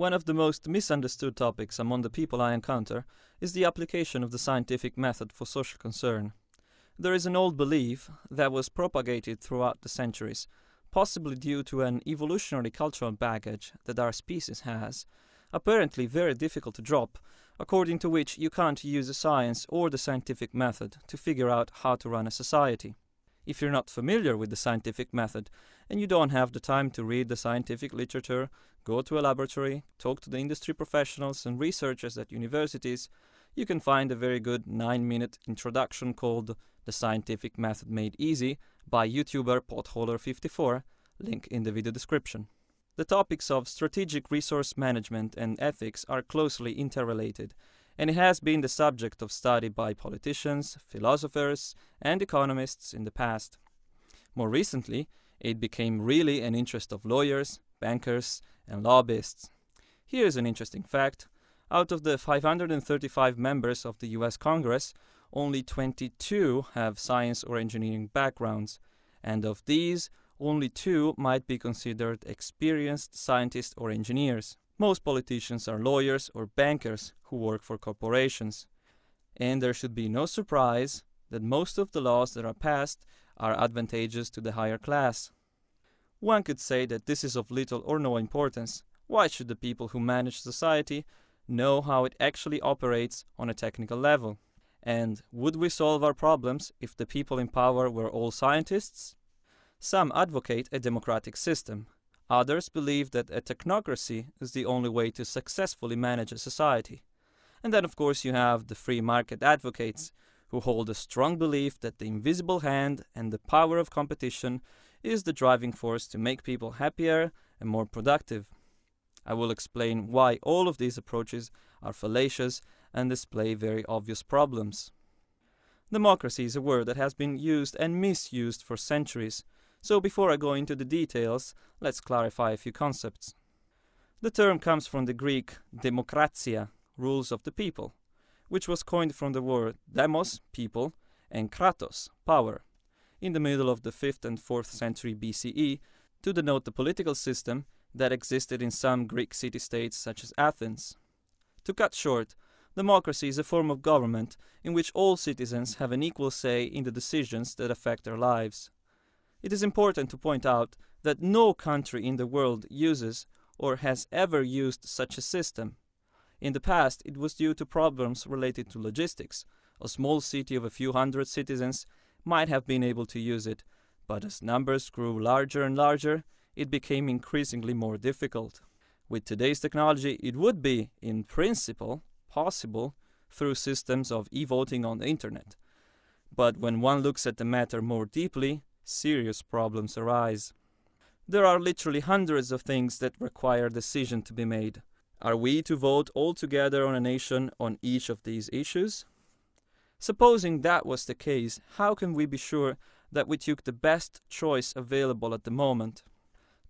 One of the most misunderstood topics among the people I encounter is the application of the scientific method for social concern. There is an old belief that was propagated throughout the centuries, possibly due to an evolutionary cultural baggage that our species has, apparently very difficult to drop, according to which you can't use the science or the scientific method to figure out how to run a society if you're not familiar with the scientific method and you don't have the time to read the scientific literature, go to a laboratory, talk to the industry professionals and researchers at universities, you can find a very good 9 minute introduction called The Scientific Method Made Easy by YouTuber Potholer54, link in the video description. The topics of strategic resource management and ethics are closely interrelated, and it has been the subject of study by politicians, philosophers, and economists in the past. More recently, it became really an interest of lawyers, bankers, and lobbyists. Here is an interesting fact. Out of the 535 members of the US Congress, only 22 have science or engineering backgrounds, and of these, only two might be considered experienced scientists or engineers. Most politicians are lawyers or bankers who work for corporations. And there should be no surprise that most of the laws that are passed are advantageous to the higher class. One could say that this is of little or no importance. Why should the people who manage society know how it actually operates on a technical level? And would we solve our problems if the people in power were all scientists? Some advocate a democratic system, Others believe that a technocracy is the only way to successfully manage a society. And then, of course, you have the free market advocates, who hold a strong belief that the invisible hand and the power of competition is the driving force to make people happier and more productive. I will explain why all of these approaches are fallacious and display very obvious problems. Democracy is a word that has been used and misused for centuries so before I go into the details, let's clarify a few concepts. The term comes from the Greek demokratia, rules of the people, which was coined from the word demos, people, and kratos, power, in the middle of the 5th and 4th century BCE to denote the political system that existed in some Greek city states such as Athens. To cut short, democracy is a form of government in which all citizens have an equal say in the decisions that affect their lives. It is important to point out that no country in the world uses or has ever used such a system. In the past, it was due to problems related to logistics. A small city of a few hundred citizens might have been able to use it, but as numbers grew larger and larger, it became increasingly more difficult. With today's technology, it would be, in principle, possible through systems of e-voting on the internet. But when one looks at the matter more deeply, serious problems arise. There are literally hundreds of things that require decision to be made. Are we to vote all together on a nation on each of these issues? Supposing that was the case, how can we be sure that we took the best choice available at the moment?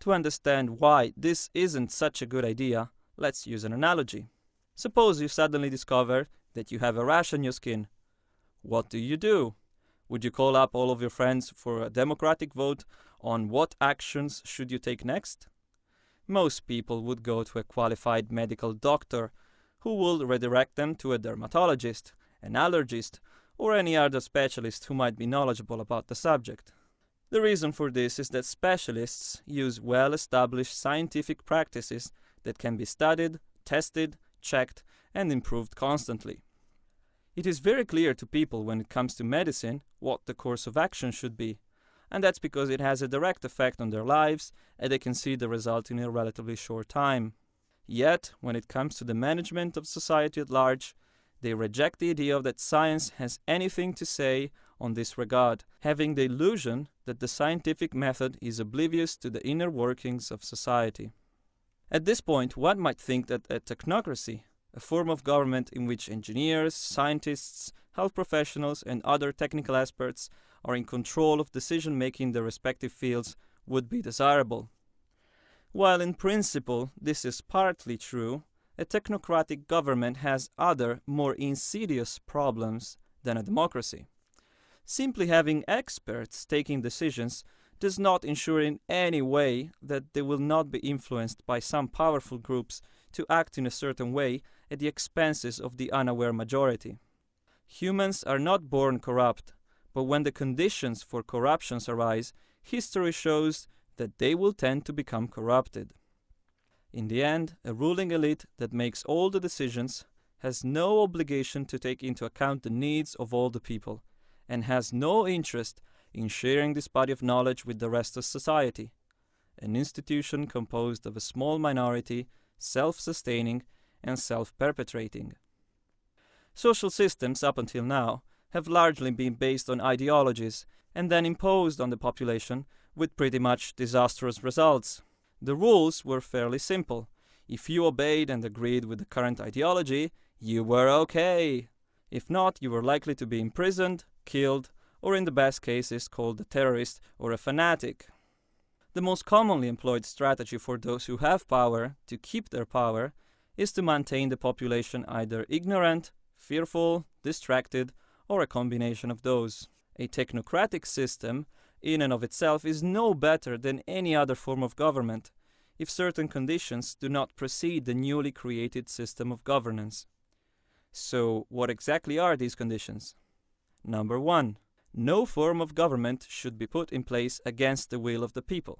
To understand why this isn't such a good idea, let's use an analogy. Suppose you suddenly discover that you have a rash on your skin. What do you do? Would you call up all of your friends for a democratic vote on what actions should you take next? Most people would go to a qualified medical doctor who will redirect them to a dermatologist, an allergist, or any other specialist who might be knowledgeable about the subject. The reason for this is that specialists use well established scientific practices that can be studied, tested, checked, and improved constantly. It is very clear to people when it comes to medicine what the course of action should be, and that's because it has a direct effect on their lives and they can see the result in a relatively short time. Yet, when it comes to the management of society at large, they reject the idea that science has anything to say on this regard, having the illusion that the scientific method is oblivious to the inner workings of society. At this point, one might think that a technocracy a form of government in which engineers, scientists, health professionals, and other technical experts are in control of decision making in their respective fields would be desirable. While in principle this is partly true, a technocratic government has other, more insidious problems than a democracy. Simply having experts taking decisions does not ensure in any way that they will not be influenced by some powerful groups to act in a certain way at the expenses of the unaware majority. Humans are not born corrupt, but when the conditions for corruptions arise, history shows that they will tend to become corrupted. In the end, a ruling elite that makes all the decisions has no obligation to take into account the needs of all the people, and has no interest in sharing this body of knowledge with the rest of society. An institution composed of a small minority, self sustaining, and self-perpetrating. Social systems up until now have largely been based on ideologies and then imposed on the population with pretty much disastrous results. The rules were fairly simple. If you obeyed and agreed with the current ideology, you were okay. If not, you were likely to be imprisoned, killed, or in the best cases called a terrorist or a fanatic. The most commonly employed strategy for those who have power to keep their power is to maintain the population either ignorant, fearful, distracted, or a combination of those. A technocratic system, in and of itself, is no better than any other form of government if certain conditions do not precede the newly created system of governance. So, what exactly are these conditions? Number one, no form of government should be put in place against the will of the people.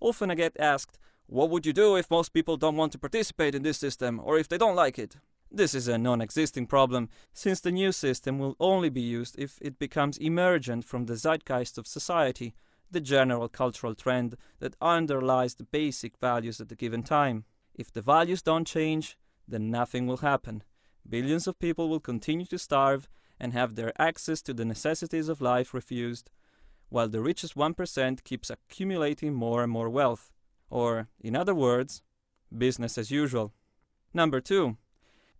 Often I get asked, what would you do if most people don't want to participate in this system or if they don't like it? This is a non-existing problem, since the new system will only be used if it becomes emergent from the zeitgeist of society, the general cultural trend that underlies the basic values at the given time. If the values don't change, then nothing will happen. Billions of people will continue to starve and have their access to the necessities of life refused, while the richest 1% keeps accumulating more and more wealth or, in other words, business as usual. Number two,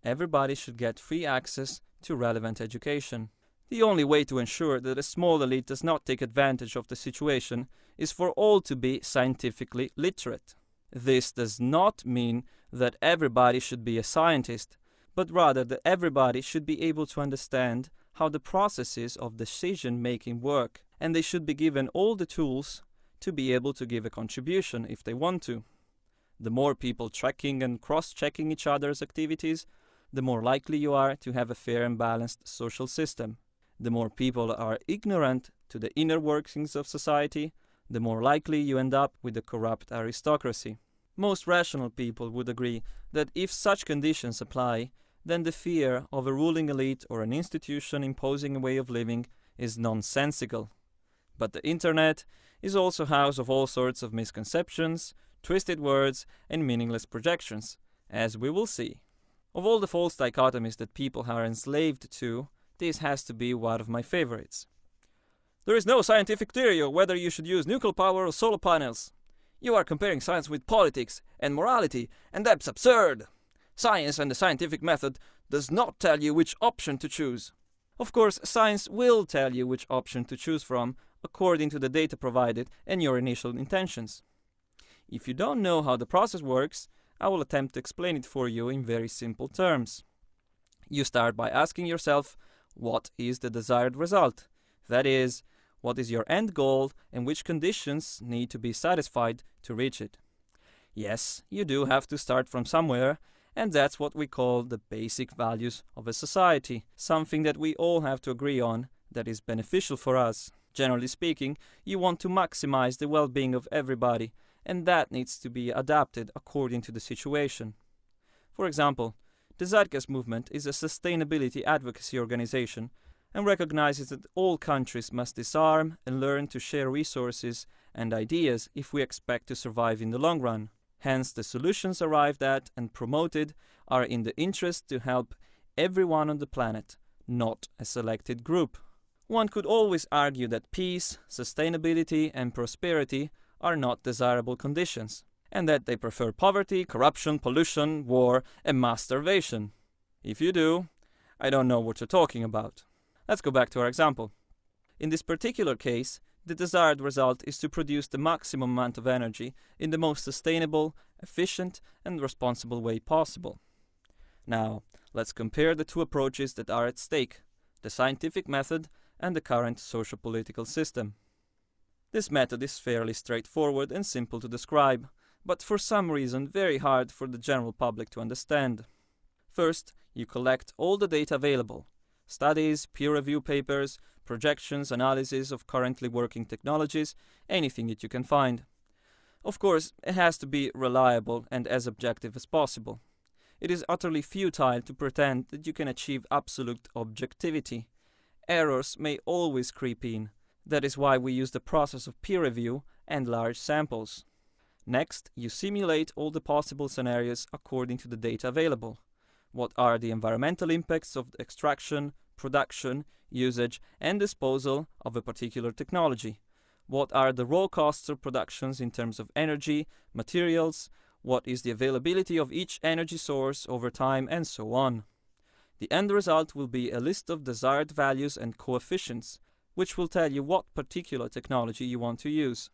everybody should get free access to relevant education. The only way to ensure that a small elite does not take advantage of the situation is for all to be scientifically literate. This does not mean that everybody should be a scientist, but rather that everybody should be able to understand how the processes of decision making work, and they should be given all the tools to be able to give a contribution if they want to. The more people tracking and cross-checking each other's activities, the more likely you are to have a fair and balanced social system. The more people are ignorant to the inner workings of society, the more likely you end up with a corrupt aristocracy. Most rational people would agree that if such conditions apply, then the fear of a ruling elite or an institution imposing a way of living is nonsensical. But the internet is also house of all sorts of misconceptions, twisted words, and meaningless projections, as we will see. Of all the false dichotomies that people are enslaved to, this has to be one of my favorites. There is no scientific theory of whether you should use nuclear power or solar panels. You are comparing science with politics and morality, and that's absurd. Science and the scientific method does not tell you which option to choose. Of course, science will tell you which option to choose from according to the data provided and your initial intentions. If you don't know how the process works, I will attempt to explain it for you in very simple terms. You start by asking yourself, what is the desired result? That is, what is your end goal and which conditions need to be satisfied to reach it? Yes, you do have to start from somewhere, and that's what we call the basic values of a society, something that we all have to agree on that is beneficial for us. Generally speaking, you want to maximize the well being of everybody, and that needs to be adapted according to the situation. For example, the Zeitgeist Movement is a sustainability advocacy organization and recognizes that all countries must disarm and learn to share resources and ideas if we expect to survive in the long run. Hence, the solutions arrived at and promoted are in the interest to help everyone on the planet, not a selected group. One could always argue that peace, sustainability, and prosperity are not desirable conditions, and that they prefer poverty, corruption, pollution, war, and mass starvation. If you do, I don't know what you're talking about. Let's go back to our example. In this particular case, the desired result is to produce the maximum amount of energy in the most sustainable, efficient, and responsible way possible. Now, let's compare the two approaches that are at stake the scientific method and the current socio-political system. This method is fairly straightforward and simple to describe, but for some reason very hard for the general public to understand. First, you collect all the data available, studies, peer review papers, projections, analysis of currently working technologies, anything that you can find. Of course, it has to be reliable and as objective as possible. It is utterly futile to pretend that you can achieve absolute objectivity, errors may always creep in. That is why we use the process of peer review and large samples. Next, you simulate all the possible scenarios according to the data available. What are the environmental impacts of extraction, production, usage, and disposal of a particular technology? What are the raw costs of productions in terms of energy, materials? What is the availability of each energy source over time, and so on? The end result will be a list of desired values and coefficients, which will tell you what particular technology you want to use.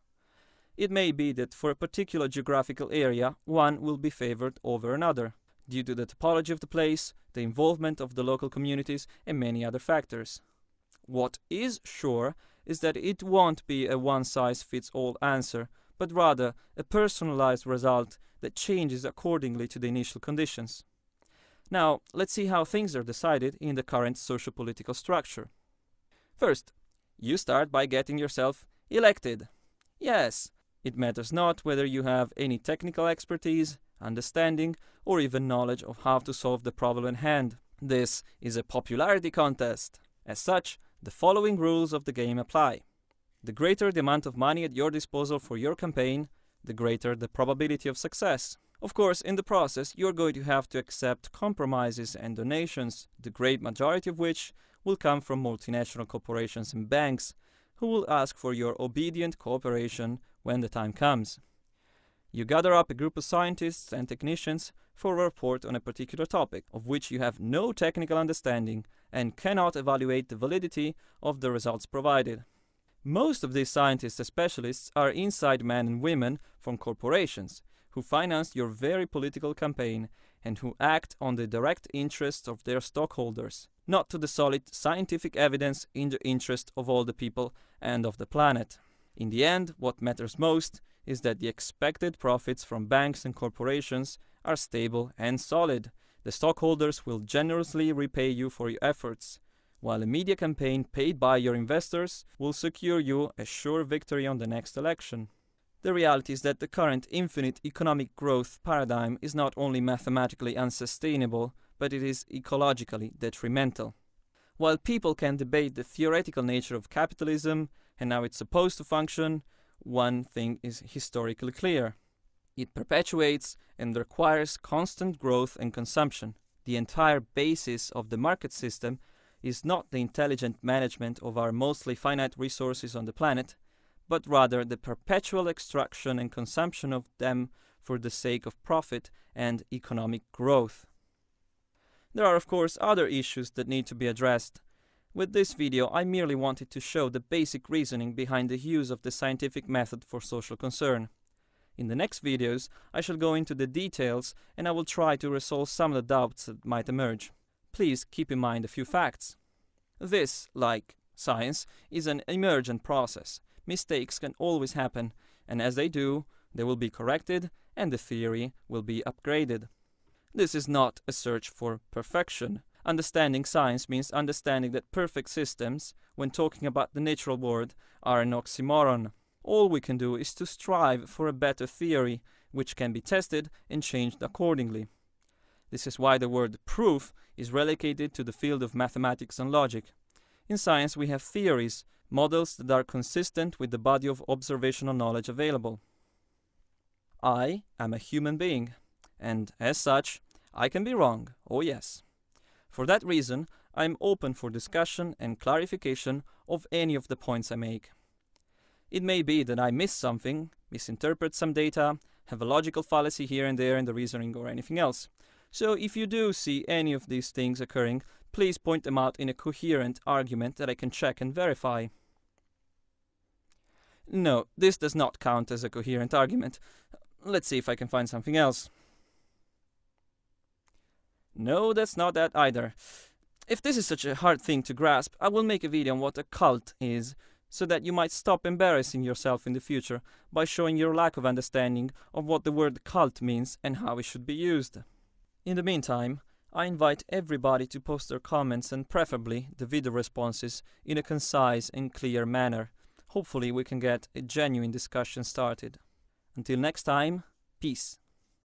It may be that for a particular geographical area, one will be favored over another, due to the topology of the place, the involvement of the local communities, and many other factors. What is sure is that it won't be a one-size-fits-all answer, but rather a personalized result that changes accordingly to the initial conditions. Now, let's see how things are decided in the current socio-political structure. First, you start by getting yourself elected. Yes, it matters not whether you have any technical expertise, understanding, or even knowledge of how to solve the problem at hand. This is a popularity contest. As such, the following rules of the game apply. The greater the amount of money at your disposal for your campaign, the greater the probability of success. Of course, in the process, you're going to have to accept compromises and donations, the great majority of which will come from multinational corporations and banks, who will ask for your obedient cooperation when the time comes. You gather up a group of scientists and technicians for a report on a particular topic, of which you have no technical understanding and cannot evaluate the validity of the results provided. Most of these scientists and specialists are inside men and women from corporations, who finance your very political campaign and who act on the direct interests of their stockholders, not to the solid scientific evidence in the interest of all the people and of the planet. In the end, what matters most is that the expected profits from banks and corporations are stable and solid. The stockholders will generously repay you for your efforts, while a media campaign paid by your investors will secure you a sure victory on the next election. The reality is that the current infinite economic growth paradigm is not only mathematically unsustainable, but it is ecologically detrimental. While people can debate the theoretical nature of capitalism and how it's supposed to function, one thing is historically clear. It perpetuates and requires constant growth and consumption. The entire basis of the market system is not the intelligent management of our mostly finite resources on the planet, but rather the perpetual extraction and consumption of them for the sake of profit and economic growth. There are, of course, other issues that need to be addressed. With this video, I merely wanted to show the basic reasoning behind the use of the scientific method for social concern. In the next videos, I shall go into the details and I will try to resolve some of the doubts that might emerge. Please keep in mind a few facts. This, like science, is an emergent process mistakes can always happen, and as they do, they will be corrected and the theory will be upgraded. This is not a search for perfection. Understanding science means understanding that perfect systems, when talking about the natural world, are an oxymoron. All we can do is to strive for a better theory, which can be tested and changed accordingly. This is why the word proof is relegated to the field of mathematics and logic. In science, we have theories, models that are consistent with the body of observational knowledge available. I am a human being, and as such, I can be wrong, oh yes. For that reason, I am open for discussion and clarification of any of the points I make. It may be that I miss something, misinterpret some data, have a logical fallacy here and there in the reasoning or anything else. So if you do see any of these things occurring, Please point them out in a coherent argument that I can check and verify. No, this does not count as a coherent argument. Let's see if I can find something else. No, that's not that either. If this is such a hard thing to grasp, I will make a video on what a cult is, so that you might stop embarrassing yourself in the future by showing your lack of understanding of what the word cult means and how it should be used. In the meantime, I invite everybody to post their comments and preferably the video responses in a concise and clear manner. Hopefully we can get a genuine discussion started. Until next time, peace.